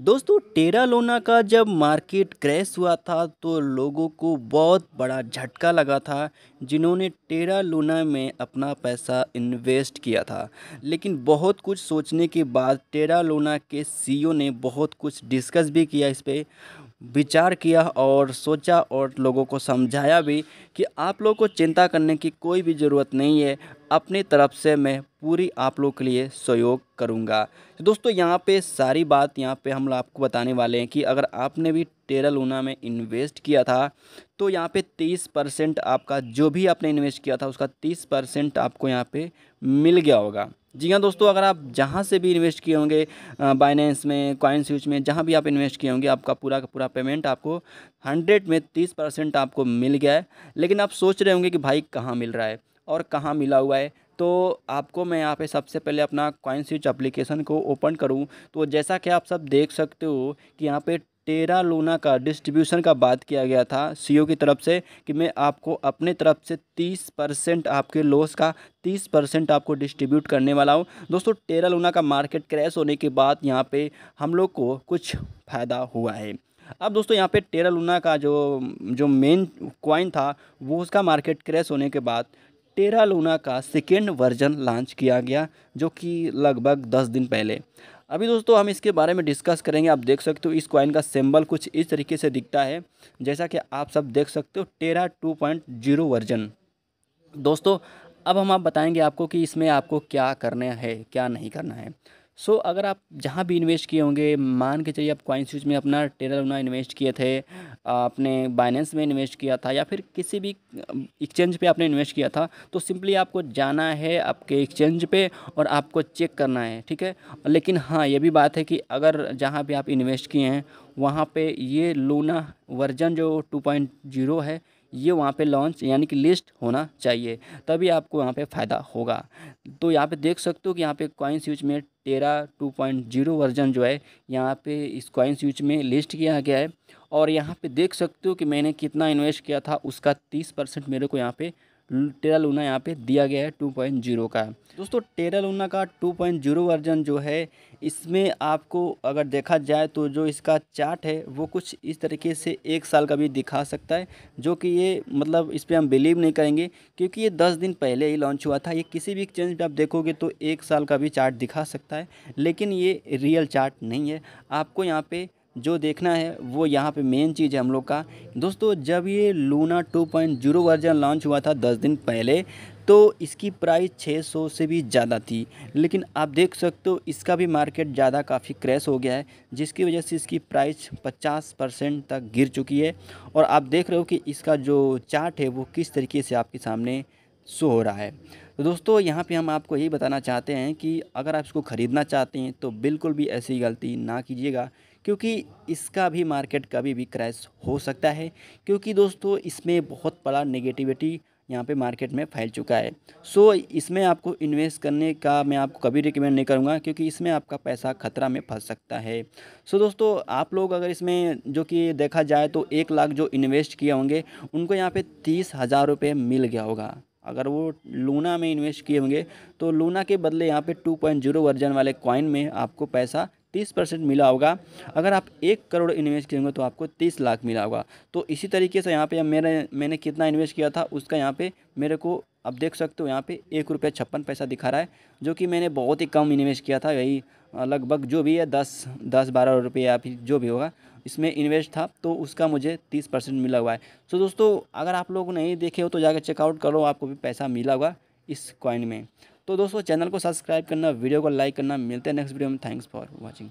दोस्तों टेरा लोना का जब मार्केट क्रैश हुआ था तो लोगों को बहुत बड़ा झटका लगा था जिन्होंने टेरा लोना में अपना पैसा इन्वेस्ट किया था लेकिन बहुत कुछ सोचने के बाद टेरा लोना के सीईओ ने बहुत कुछ डिस्कस भी किया इस पर विचार किया और सोचा और लोगों को समझाया भी कि आप लोगों को चिंता करने की कोई भी ज़रूरत नहीं है अपनी तरफ से मैं पूरी आप लोग के लिए सहयोग करूँगा तो दोस्तों यहाँ पे सारी बात यहाँ पे हम आपको बताने वाले हैं कि अगर आपने भी टेरा लूना में इन्वेस्ट किया था तो यहाँ पे 30 परसेंट आपका जो भी आपने इन्वेस्ट किया था उसका 30 परसेंट आपको यहाँ पे मिल गया होगा जी हाँ दोस्तों अगर आप जहाँ से भी इन्वेस्ट किए होंगे बाइनेंस में कॉइन स्विच में जहाँ भी आप इन्वेस्ट किए होंगे आपका पूरा का पूरा पेमेंट आपको हंड्रेड में तीस परसेंट आपको मिल गया है लेकिन आप सोच रहे होंगे कि भाई कहाँ मिल रहा है और कहाँ मिला हुआ है तो आपको मैं यहाँ पे सबसे पहले अपना कॉइन स्विच अप्लीकेशन को ओपन करूँ तो जैसा कि आप सब देख सकते हो कि यहाँ पे टेरा लूना का डिस्ट्रीब्यूशन का बात किया गया था सीईओ की तरफ से कि मैं आपको अपने तरफ से तीस परसेंट आपके लॉस का तीस परसेंट आपको डिस्ट्रीब्यूट करने वाला हूँ दोस्तों टेरा लूना का मार्केट क्रैश होने के बाद यहाँ पे हम लोग को कुछ फ़ायदा हुआ है अब दोस्तों यहाँ पे टेरा लूना का जो जो मेन क्वाइन था वो उसका मार्केट क्रैश होने के बाद टेरा लूना का सेकेंड वर्जन लॉन्च किया गया जो कि लगभग दस दिन पहले अभी दोस्तों हम इसके बारे में डिस्कस करेंगे आप देख सकते हो इस कॉइन का सिंबल कुछ इस तरीके से दिखता है जैसा कि आप सब देख सकते हो Terra two point zero version दोस्तों अब हम आप बताएंगे आपको कि इसमें आपको क्या करना है क्या नहीं करना है सो so, अगर आप जहाँ भी इन्वेस्ट किए होंगे मान के चलिए आप कॉइन स्विच में अपना टेलर लुना इन्वेस्ट किए थे आपने बाइनेंस में इन्वेस्ट किया था या फिर किसी भी एक्सचेंज पे आपने इन्वेस्ट किया था तो सिंपली आपको जाना है आपके एक्सचेंज पे और आपको चेक करना है ठीक है लेकिन हाँ ये भी बात है कि अगर जहाँ भी आप इन्वेस्ट किए हैं वहाँ पर ये लूना वर्जन जो टू है ये वहाँ पे लॉन्च यानी कि लिस्ट होना चाहिए तभी आपको वहाँ पे फ़ायदा होगा तो यहाँ पे देख सकते हो कि यहाँ पे कॉइन स्विच में टेरा 2.0 वर्जन जो है यहाँ पे इस कॉइन स्विच में लिस्ट किया गया है और यहाँ पे देख सकते हो कि मैंने कितना इन्वेस्ट किया था उसका तीस परसेंट मेरे को यहाँ पर टेरा लूना यहाँ पे दिया गया है 2.0 का दोस्तों टेरा लूना का 2.0 वर्जन जो है इसमें आपको अगर देखा जाए तो जो इसका चार्ट है वो कुछ इस तरीके से एक साल का भी दिखा सकता है जो कि ये मतलब इस पर हम बिलीव नहीं करेंगे क्योंकि ये दस दिन पहले ही लॉन्च हुआ था ये किसी भी एक्सचेंज पर आप देखोगे तो एक साल का भी चार्ट दिखा सकता है लेकिन ये रियल चार्ट नहीं है आपको यहाँ पर जो देखना है वो यहाँ पे मेन चीज़ है हम लोग का दोस्तों जब ये लूना 2.0 वर्जन लॉन्च हुआ था 10 दिन पहले तो इसकी प्राइस 600 से भी ज़्यादा थी लेकिन आप देख सकते हो इसका भी मार्केट ज़्यादा काफ़ी क्रैश हो गया है जिसकी वजह से इसकी प्राइस 50 परसेंट तक गिर चुकी है और आप देख रहे हो कि इसका जो चार्ट है वो किस तरीके से आपके सामने शो हो रहा है तो दोस्तों यहाँ पे हम आपको यही बताना चाहते हैं कि अगर आप इसको ख़रीदना चाहते हैं तो बिल्कुल भी ऐसी गलती ना कीजिएगा क्योंकि इसका भी मार्केट कभी भी क्रैश हो सकता है क्योंकि दोस्तों इसमें बहुत बड़ा नेगेटिविटी यहाँ पे मार्केट में फैल चुका है सो so, इसमें आपको इन्वेस्ट करने का मैं आपको कभी रिकमेंड नहीं करूँगा क्योंकि इसमें आपका पैसा खतरा में फंस सकता है सो so, दोस्तों आप लोग अगर इसमें जो कि देखा जाए तो एक लाख जो इन्वेस्ट किए होंगे उनको यहाँ पे तीस हज़ार रुपये मिल गया होगा अगर वो लूना में इन्वेस्ट किए होंगे तो लूना के बदले यहाँ पे 2.0 वर्जन वाले कॉइन में आपको पैसा तीस परसेंट मिला होगा अगर आप एक करोड़ इन्वेस्ट करेंगे तो आपको तीस लाख मिला होगा तो इसी तरीके से यहाँ पे मेरे मैंने कितना इन्वेस्ट किया था उसका यहाँ पे मेरे को आप देख सकते हो यहाँ पे एक रुपये छप्पन पैसा दिखा रहा है जो कि मैंने बहुत ही कम इन्वेस्ट किया था यही लगभग जो भी है दस दस बारह रुपये या फिर जो भी होगा इसमें इन्वेस्ट था तो उसका मुझे तीस परसेंट मिला हुआ है सो तो दोस्तों अगर आप लोग नहीं देखे हो तो जाकर चेकआउट करो आपको भी पैसा मिला हुआ इस कॉइन में तो दोस्तों चैनल को सब्सक्राइब करना वीडियो को लाइक करना मिलते हैं नेक्स्ट वीडियो में थैंक्स फॉर वॉचिंग